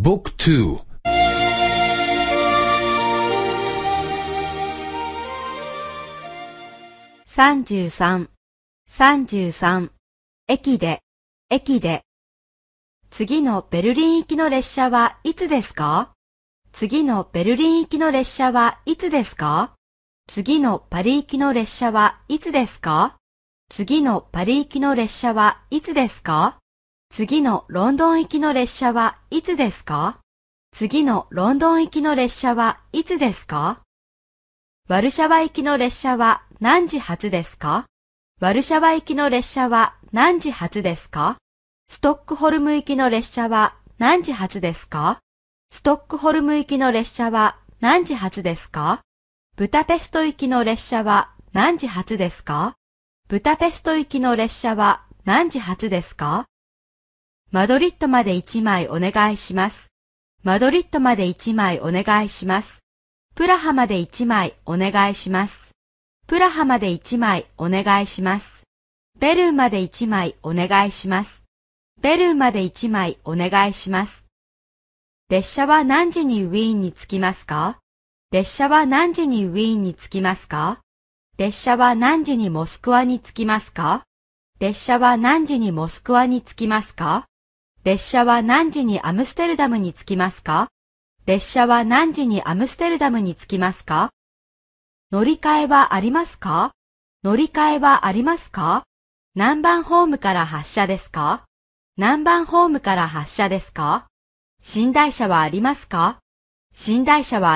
บุ๊กทู三十三、三十三、駅で、駅で。次のベルリン行きの列車はいつですか次のベルリン行きの列車はいつですか次のパリ行きの列車はいつですか次のパリ行きの列車はいつですか次のロンドン行きの列車はいつですか次のロンドン行きの列車はいつですかワルシャワ行きの列車は何時発ですかワルシャワ行きの列車は何時発ですかストックホルム行きの列車は何時発ですかストックホルム行きの列車は何時発ですかブタペスト行きの列車は何時発ですかブタペスト行きの列車は何時発ですかマドリッドまで1枚お願いします。マドリッドまで1枚お願いします。プラハまで1枚お願いします。プラハまで1枚お願いします。ベルンまで1枚お願いします。ベルンまで1枚お願いします。列車は何時にウィーンに着きますか列車は何時にウィーンに着きますか列車は何時にモスクワに着きますか列車は何時にモスクワに着きますか列車は何時にアムステルダムに着きますか列車は何時にアムステルダムに着きますか乗り換えはありますか乗り換えはありますか何番ホームから発車ですか何番ホームから発車ですか寝台車はありますか寝台車は